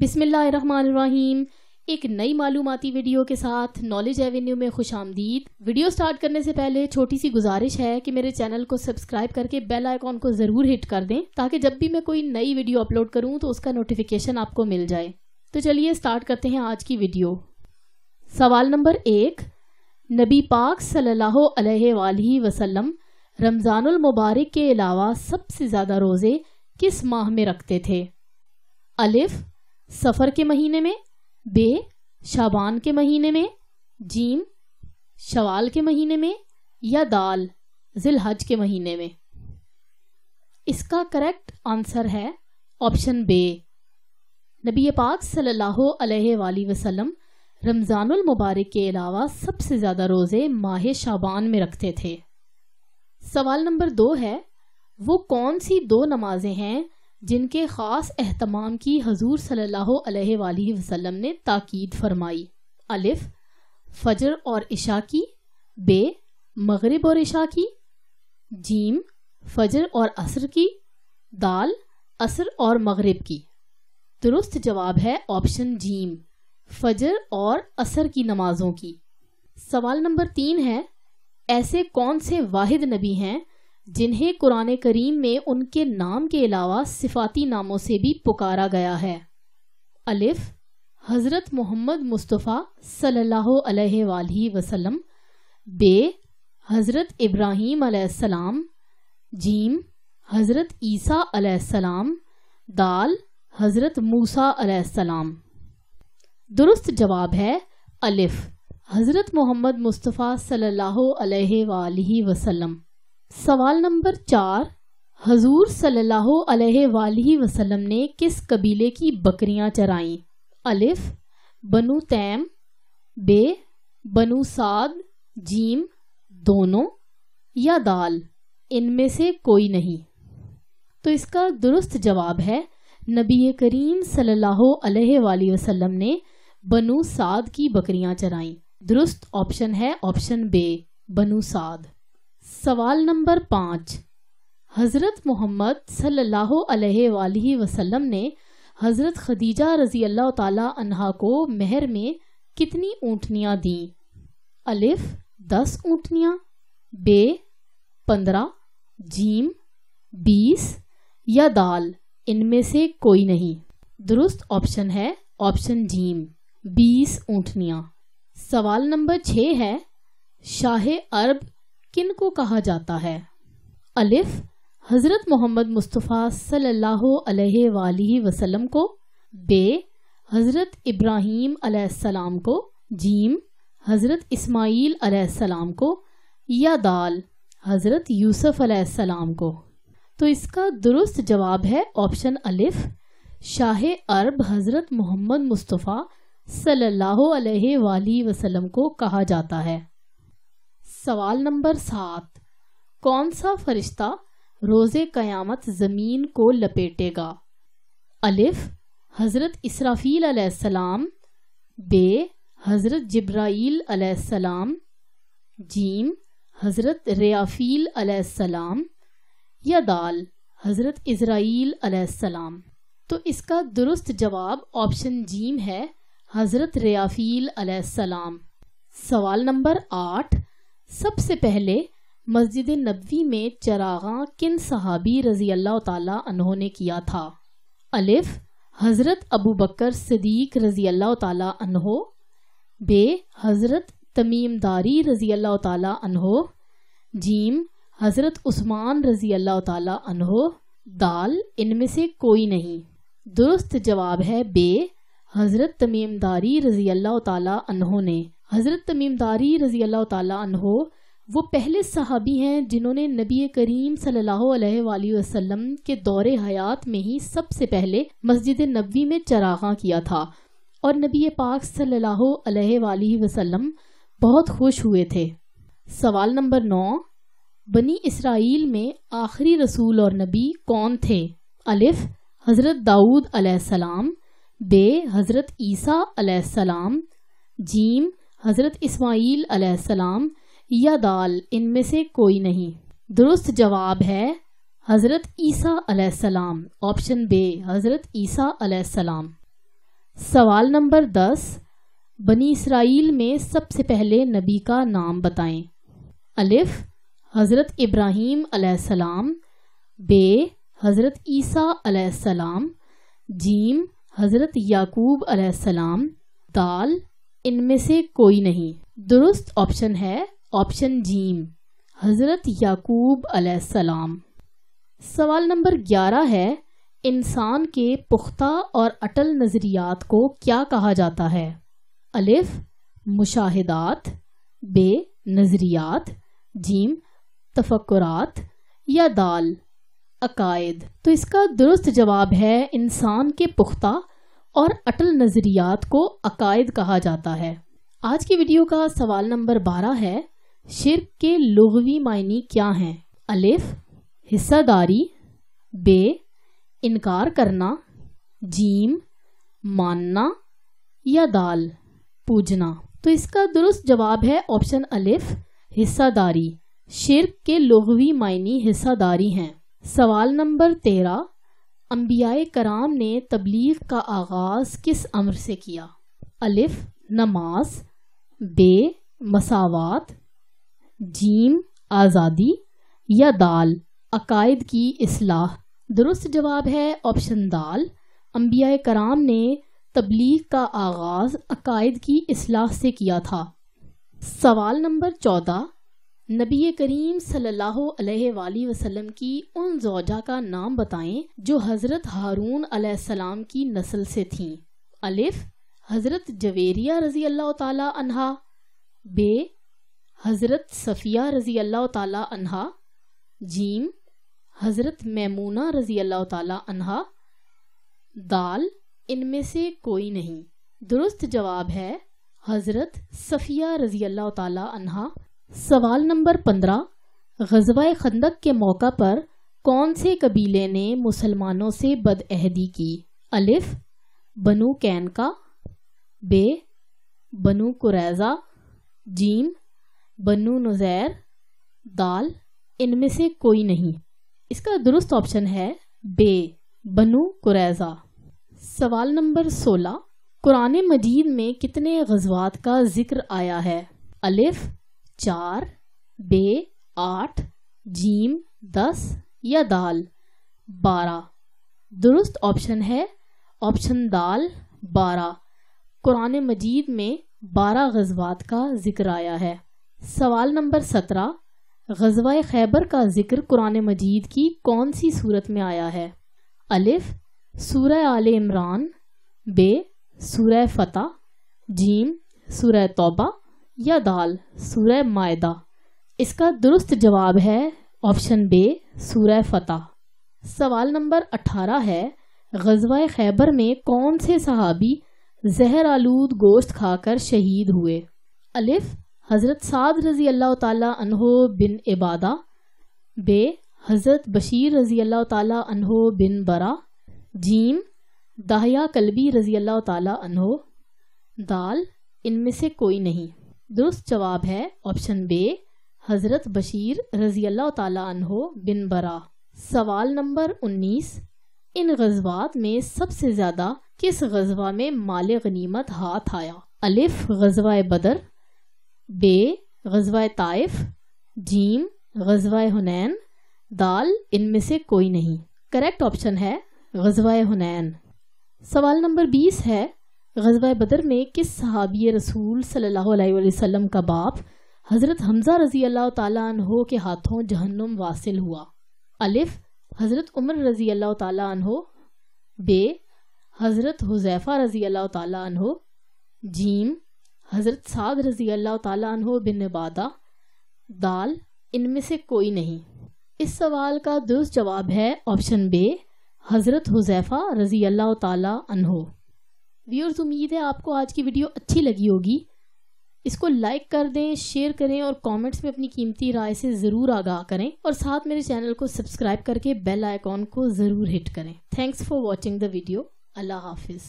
बिसमीम एक नई मालूमती वीडियो के साथ नॉलेज एवेन्यू में खुश आमदीद वीडियो स्टार्ट करने से पहले छोटी सी गुजारिश है कि मेरे चैनल को सब्सक्राइब करके बेल आइकॉन को ज़रूर हिट कर दें ताकि जब भी मैं कोई नई वीडियो अपलोड करूं तो उसका नोटिफिकेशन आपको मिल जाए तो चलिए स्टार्ट करते हैं आज की वीडियो सवाल नंबर एक नबी पाक सल्लल्लाहु अलैहि वसल्लम रमज़ानुल मुबारक के अलावा सबसे ज़्यादा रोज़े किस माह में रखते थे अलिफ सफ़र के महीने में बे शाबान के महीने में जीम शवाल के महीने में या दाल जिलहज के महीने में इसका करेक्ट आंसर है ऑप्शन बे नबी पाक सल्लल्लाहु अलैहि वसल्लम रमज़ानुल मुबारक के अलावा सबसे ज़्यादा रोज़े माह शाबान में रखते थे सवाल नंबर दो है वो कौन सी दो नमाजें हैं जिनके ख़ास अहतमाम की हजूर सल्ला वसलम ने ताकीद फरमाई अलिफ फजर और इशा की बे मगरब और इशा की जीम फजर और असर की दाल असर और मगरब की दुरुस्त जवाब है ऑप्शन जीम फजर और असर की नमाजों की सवाल नंबर तीन है ऐसे कौन से वाहिद नबी हैं जिन्हें कुरान करीम में उनके नाम के अलावा सिफाती नामों से भी पुकारा गया है अलिफ हज़रत मोहम्मद मुस्तफ़ा सल्लल्लाहु अलैहि वसल्लम बे हज़रत इब्राहीम अलैहिस्सलाम जीम हज़रत ईसा अलैहिस्सलाम दाल हज़रत मूसा अलैहिस्सलाम दुरुस्त जवाब है अलिफ हज़रत मोहम्मद मुस्तफ़ा सल्लल्लाहु अलैहि वसल्लम सवाल नंबर चार हजूर सल्लल्लाहु अलैहि वसल्लम ने किस कबीले की बकरियां चराई अलिफ बनु तैम बे बनु साद जीम दोनों या दाल इनमें से कोई नहीं तो इसका दुरुस्त जवाब है नबी करीम सल्लल्लाहु अलैहि वसल्लम ने बनु साद की बकरियां चराई दुरुस्त ऑप्शन है ऑप्शन बे बनु साद सवाल नंबर पाँच हज़रत मोहम्मद सल्लल्लाहु अलैहि वसल्लम ने हज़रत खदीजा रज़ी अल्लाह तहा को महर में कितनी ऊँटनियाँ दी अलिफ दस ऊँटनियाँ बे पंद्रह जीम बीस या दाल इनमें से कोई नहीं दुरुस्त ऑप्शन है ऑप्शन जीम बीस ऊँटनियाँ सवाल नंबर छः है शाह अरब किन को कहा जाता है अलिफ हज़रत मोहम्मद मुस्तफ़ा सल्लल्लाहु अलैहि वसल्लम को बे हज़रत इब्राहीम अलैहिस्सलाम को जीम हज़रत इस्माइल अलैहिस्सलाम को या दाल हज़रत यूसुफ अलैहिस्सलाम को तो इसका दुरुस्त जवाब है ऑप्शन अलिफ शाह अरब हज़रत मोहम्मद मुस्तफ़ा सल्लल्लाहु अलैहि वसल्लम को कहा जाता है सवाल नंबर सात कौन सा फरिश्ता रोज़े क़यामत ज़मीन को लपेटेगा अलिफ हज़रत इसराफील अलैहिस्सलाम बे हज़रत जब्राईल अलैहिस्सलाम जीम हज़रत रियाफील अलैहिस्सलाम या दाल हज़रत इसराइल अलैहिस्सलाम तो इसका दुरुस्त जवाब ऑप्शन जीम है हज़रत रियाफील अलैहिस्सलाम सवाल नंबर आठ सबसे पहले मस्जिद नबी में चरागा किन सहाबी रजी अल्लाह तहों ने किया था अलिफ हज़रत अबू बकर सदीक रजी अल्लाह तहों बे हज़रत तमीमदारी रजी अल्लाह तहों जीम हज़रत उस्मान रजी अल्लाह तहों दाल इनमें से कोई नहीं दुरुस्त जवाब है बे हज़रत तमीमदारी रजी अल्लाह तहों ने हज़रत तमीम दारी रज़ी अल्लाह तहो वो पहले सहाबी हैं जिन्होंने नबी करीम सल्लल्लाहु अलैहि वसल्लम के दौरे हयात में ही सबसे पहले मस्जिद नबी में चरागा किया था और नबी पाक सल्लल्लाहु अलैहि वसल्लम बहुत खुश हुए थे सवाल नंबर नौ बनी इसराइल में आखिरी रसूल और नबी कौन थे अलिफ हज़रत दाऊद अलैहिस्सलाम बे हज़रत ईसा अलैहिस्सलाम जीम हज़रत इस्माईल अलैहिस्सलाम या दाल इनमें से कोई नहीं दुरुस्त जवाब है हज़रत ईसा अलैहिस्सलाम ऑप्शन बे हज़रत ईसा अलैहिस्सलाम सवाल नंबर दस बनी इसराइल में सबसे पहले नबी का नाम बताएं अलिफ हज़रत इब्राहीम अलैहिस्सलाम बे हज़रत ईसा अलैहिस्सलाम जीम हज़रत याकूब अलैहिस्सलाम दाल इनमें से कोई नहीं दुरुस्त ऑप्शन है ऑप्शन जीम हजरत याकूब अलैहिस्सलाम सवाल नंबर ग्यारह है इंसान के पुख्ता और अटल नज़रियात को क्या कहा जाता है अलिफ मुशाहिदात बे नज़रियात जीम तफक्रात या दाल अकायद तो इसका दुरुस्त जवाब है इंसान के पुख्ता और अटल नज़रियात को अकायद कहा जाता है आज की वीडियो का सवाल नंबर बारह है शिरक के लघवी मायने क्या हैं अलिफ हिस्सादारी बे इनकार करना जीम मानना या दाल पूजना तो इसका दुरुस्त जवाब है ऑप्शन अलिफ हिस्सादारी शिर के लघवी मायने हिस्सादारी हैं सवाल नंबर तेरह अम्बिया कराम ने तबलीग का आगाज़ किस अमर से किया अलिफ नमाज बे मसावत जीम आज़ादी या दाल अकायद की असलाह दुरुस्त जवाब है ऑप्शन दाल अम्बिया कराम ने तबलीग का आगाज़ अकायद की असलाह से किया था सवाल नंबर चौदह नबी करीम सल्लल्लाहु अलैहि वसल्लम की उन जोजा का नाम बताएं जो हज़रत हारून अलैहिस्सलाम की नस्ल से थीं अलिफ हज़रत जवेरिया रज़ी अल्लाह ताला बे हज़रत सफ़िया रज़ी अल्लाह ताला जीम हज़रत मैमूना रज़ी अल्लाह ताला दाल इनमें से कोई नहीं दुरुस्त जवाब है हज़रत सफ़िया रज़ी अल्लाह ताला सवाल नंबर पंद्रह गजवा खंदक के मौका पर कौन से कबीले ने मुसलमानों से बदअहदी की अलिफ बनु कैन का बे बनु कुरैजा जीम बनु नुजैर दाल इनमें से कोई नहीं इसका दुरुस्त ऑप्शन है बे बनु कुरैजा सवाल नंबर सोलह कुरान मजीद में कितने गजवात का जिक्र आया है अलिफ चार बे आठ जीम दस या दाल बारह दुरुस्त ऑप्शन है ऑप्शन दाल बारह कुरान मजीद में बारह गजबात का जिक्र आया है सवाल नंबर सत्रह गजवा खैबर का जिक्र कुरान मजीद की कौन सी सूरत में आया है अलिफ सूर आल इमरान बे सूर फतेह जीम सूर तोबा या दाल सूर्य मायदा इसका दुरुस्त जवाब है ऑप्शन बे सूर्य फतह सवाल नंबर अठारह है गजवा खैबर में कौन से सहाबी जहर आलूद गोश्त खाकर शहीद हुए अलिफ हज़रत साद रज़ी अल्लाह तहो बिन इबादा बे हज़रत बशीर रज़ी अल्लाह तहो बिन बरा जीम दाहिया कलबी रज़ी अल्लाह तहो दाल इनमें से कोई नहीं दुरुस्त जवाब है ऑप्शन बे हजरत बशीर रजी अल्लाह तहो बिन बरा सवाल नंबर 19 इन गजबात में सबसे ज्यादा किस गजबा में माल गनीमत हाथ आया अलिफ गजवा बदर बे गजवा ताइफ जीम गजवा हुनैन दाल इनमें से कोई नहीं करेक्ट ऑप्शन है गजवा हुनैन सवाल नंबर बीस है गजबा बदर में किस सहाबी रसूल सल्लल्लाहु अलैहि वसल्लम का बाप हज़रत हमज़ा रज़ी अल्लाह तहो के हाथों जहन्नुम वासिल हुआ अलिफ हज़रत उमर रज़ी अल्लाह तहो बे हज़रत हुजैफ़ा रज़ी अल्लाह तहो जीम हज़रत साद रज़ी अल्लाह तहो बिन बादा दाल इनमें से कोई नहीं इस सवाल का दुरुस्त जवाब है ऑप्शन बे हज़रत हुजैफ़ा रज़ी अल्लाह तहो व्यूअर्स उम्मीद है आपको आज की वीडियो अच्छी लगी होगी इसको लाइक कर दें शेयर करें और कमेंट्स में अपनी कीमती राय से ज़रूर आगाह करें और साथ मेरे चैनल को सब्सक्राइब करके बेल आइकॉन को ज़रूर हिट करें thanks for watching the video अल्लाह हाफिज़